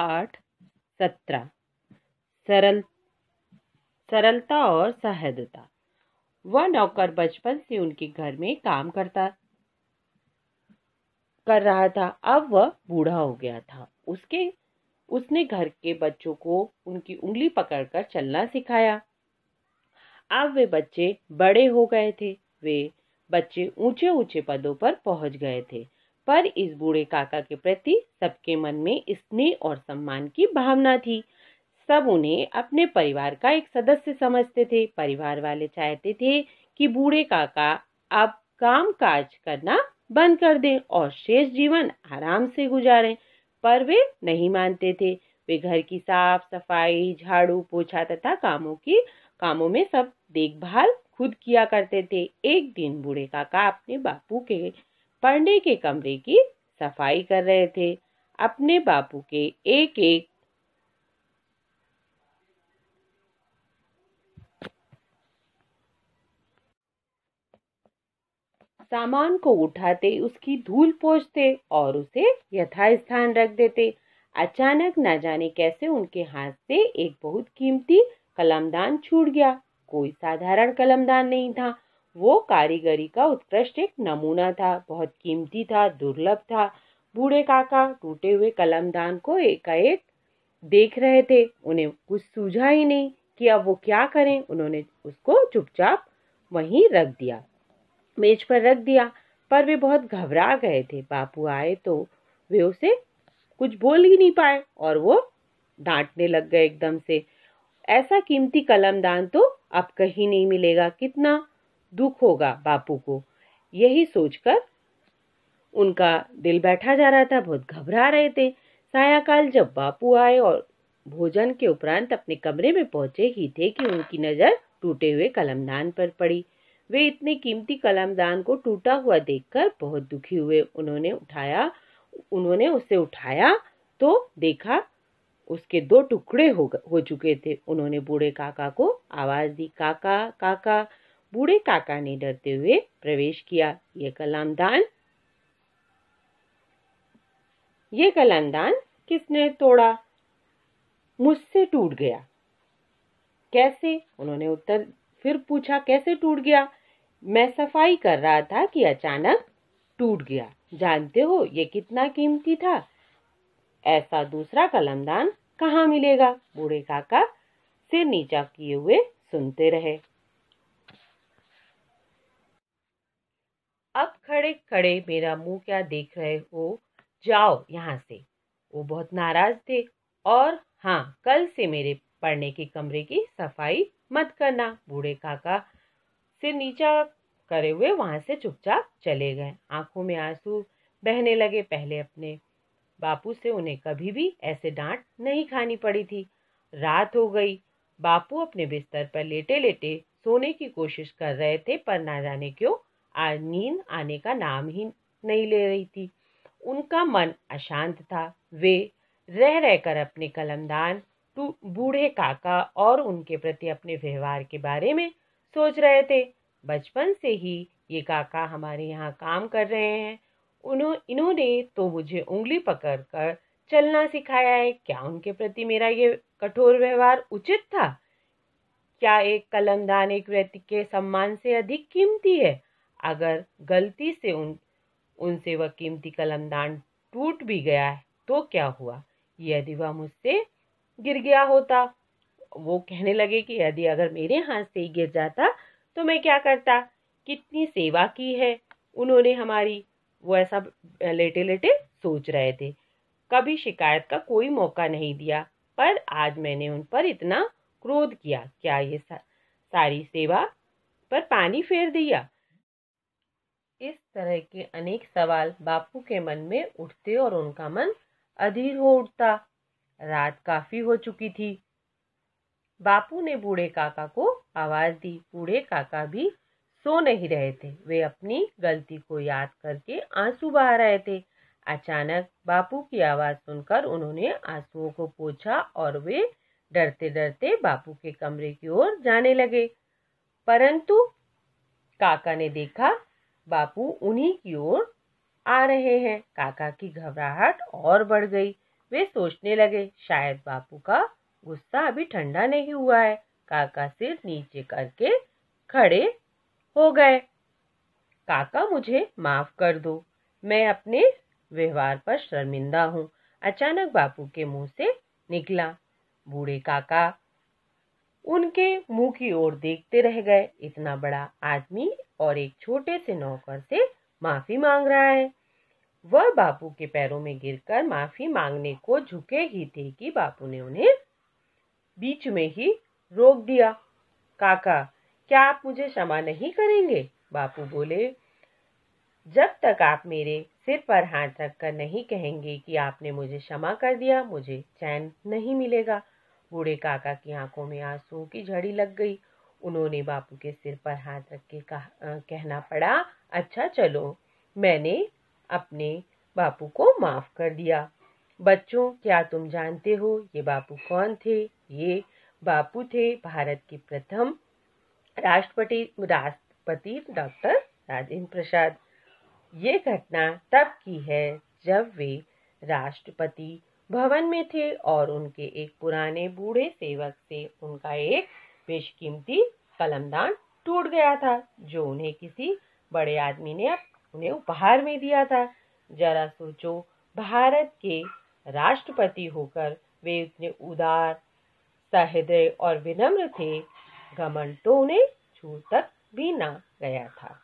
आठ सत्रह सरल सरलता और सहजता वह नौकर बचपन से उनके घर में काम करता कर रहा था अब वह बूढ़ा हो गया था उसके उसने घर के बच्चों को उनकी उंगली पकड़कर चलना सिखाया अब वे बच्चे बड़े हो गए थे वे बच्चे ऊंचे ऊंचे पदों पर पहुंच गए थे पर इस बूढ़े काका के प्रति सबके मन में स्नेह और सम्मान की भावना थी सब उन्हें अपने परिवार का एक सदस्य समझते थे परिवार वाले चाहते थे कि बूढ़े काका अब काम काज करना बंद कर दें और शेष जीवन आराम से गुजारें पर वे नहीं मानते थे वे घर की साफ सफाई झाड़ू पोछा तथा कामों की कामों में सब देखभाल खुद किया करते थे एक दिन बूढ़े काका अपने बापू के पांडे के कमरे की सफाई कर रहे थे अपने बापू के एक एक सामान को उठाते उसकी धूल पोछते और उसे यथास्थान रख देते अचानक न जाने कैसे उनके हाथ से एक बहुत कीमती कलमदान छूट गया कोई साधारण कलमदान नहीं था वो कारीगरी का उत्कृष्ट एक नमूना था बहुत कीमती था दुर्लभ था बूढ़े काका टूटे हुए कलमदान को एकाएक देख रहे थे उन्हें कुछ सूझा ही नहीं कि अब वो क्या करें उन्होंने उसको चुपचाप वहीं रख दिया मेज पर रख दिया पर वे बहुत घबरा गए थे बापू आए तो वे उसे कुछ बोल ही नहीं पाए और वो डांटने लग गए एकदम से ऐसा कीमती कलमदान तो अब कहीं नहीं मिलेगा कितना दुख होगा बापू को यही सोचकर उनका दिल बैठा जा रहा था बहुत घबरा रहे थे सायाकाल जब बापू आए और भोजन के उपरांत अपने कमरे में पहुंचे ही थे कि उनकी नज़र टूटे हुए कलमदान पर पड़ी वे इतने कीमती कलमदान को टूटा हुआ देखकर बहुत दुखी हुए उन्होंने उठाया उन्होंने उसे उठाया तो देखा उसके दो टुकड़े हो हो चुके थे उन्होंने बूढ़े काका को आवाज़ दी काका काका बूढ़े काका ने डरते हुए प्रवेश किया ये कलाम दान ये कलाम दान किसने तोड़ा मुझसे टूट गया कैसे उन्होंने उत्तर फिर पूछा कैसे टूट गया मैं सफाई कर रहा था कि अचानक टूट गया जानते हो ये कितना कीमती था ऐसा दूसरा कलमदान कहाँ मिलेगा बूढ़े काका सिर नीचा किए हुए सुनते रहे अब खड़े खड़े मेरा मुंह क्या देख रहे हो जाओ यहाँ से वो बहुत नाराज थे और हाँ कल से मेरे पढ़ने के कमरे की सफाई मत करना बूढ़े काका से नीचा करे हुए वहाँ से चुपचाप चले गए आंखों में आंसू बहने लगे पहले अपने बापू से उन्हें कभी भी ऐसे डांट नहीं खानी पड़ी थी रात हो गई बापू अपने बिस्तर पर लेटे लेटे सोने की कोशिश कर रहे थे पर ना जाने क्यों नींद आने का नाम ही नहीं ले रही थी उनका मन अशांत था वे रह रहकर अपने कलमदान बूढ़े काका और उनके प्रति अपने व्यवहार के बारे में सोच रहे थे बचपन से ही ये काका हमारे यहाँ काम कर रहे हैं उन्हों इन्होंने तो मुझे उंगली पकड़कर चलना सिखाया है क्या उनके प्रति मेरा ये कठोर व्यवहार उचित था क्या एक कलमदान एक व्यक्ति के सम्मान से अधिक कीमती है अगर गलती से उन उनसे वह कीमती कलमदान टूट भी गया है तो क्या हुआ यदि वह मुझसे गिर गया होता वो कहने लगे कि यदि अगर मेरे हाथ से ही गिर जाता तो मैं क्या करता कितनी सेवा की है उन्होंने हमारी वो ऐसा लेटे लेटे सोच रहे थे कभी शिकायत का कोई मौका नहीं दिया पर आज मैंने उन पर इतना क्रोध किया क्या ये सा, सारी सेवा पर पानी फेर दिया इस तरह के अनेक सवाल बापू के मन में उठते और उनका मन अधीर हो उठता रात काफी हो चुकी थी बापू ने बूढ़े काका को आवाज दी बूढ़े काका भी सो नहीं रहे थे वे अपनी गलती को याद करके आंसू बहा रहे थे अचानक बापू की आवाज सुनकर उन्होंने आंसुओं को पोछा और वे डरते डरते बापू के कमरे की ओर जाने लगे परंतु काका ने देखा बापू उन्हीं की ओर आ रहे हैं काका की घबराहट और बढ़ गई वे सोचने लगे शायद बापू का गुस्सा अभी ठंडा नहीं हुआ है काका सिर नीचे करके खड़े हो गए काका मुझे माफ कर दो मैं अपने व्यवहार पर शर्मिंदा हूँ अचानक बापू के मुंह से निकला बूढ़े काका उनके मुंह की ओर देखते रह गए इतना बड़ा आदमी और एक छोटे से नौकर से माफ़ी मांग रहा है वह बापू के पैरों में गिरकर माफ़ी मांगने को झुके ही थे कि बापू ने उन्हें बीच में ही रोक दिया काका क्या आप मुझे क्षमा नहीं करेंगे बापू बोले जब तक आप मेरे सिर पर हाथ रखकर नहीं कहेंगे कि आपने मुझे क्षमा कर दिया मुझे चैन नहीं मिलेगा बूढ़े काका की आंखों में आंसुओं की झड़ी लग गई उन्होंने बापू के सिर पर हाथ रख के कहा कहना पड़ा अच्छा चलो मैंने अपने बापू को माफ़ कर दिया बच्चों क्या तुम जानते हो ये बापू कौन थे ये बापू थे भारत के प्रथम राष्ट्रपति राष्ट्रपति डॉक्टर राजेंद्र प्रसाद ये घटना तब की है जब वे राष्ट्रपति भवन में थे और उनके एक पुराने बूढ़े सेवक से उनका एक बेशकीमती कलमदान टूट गया था जो उन्हें किसी बड़े आदमी ने उन्हें उपहार में दिया था जरा सोचो भारत के राष्ट्रपति होकर वे इतने उदार सहृदय और विनम्र थे घमंड तो उन्हें छू तक भी ना गया था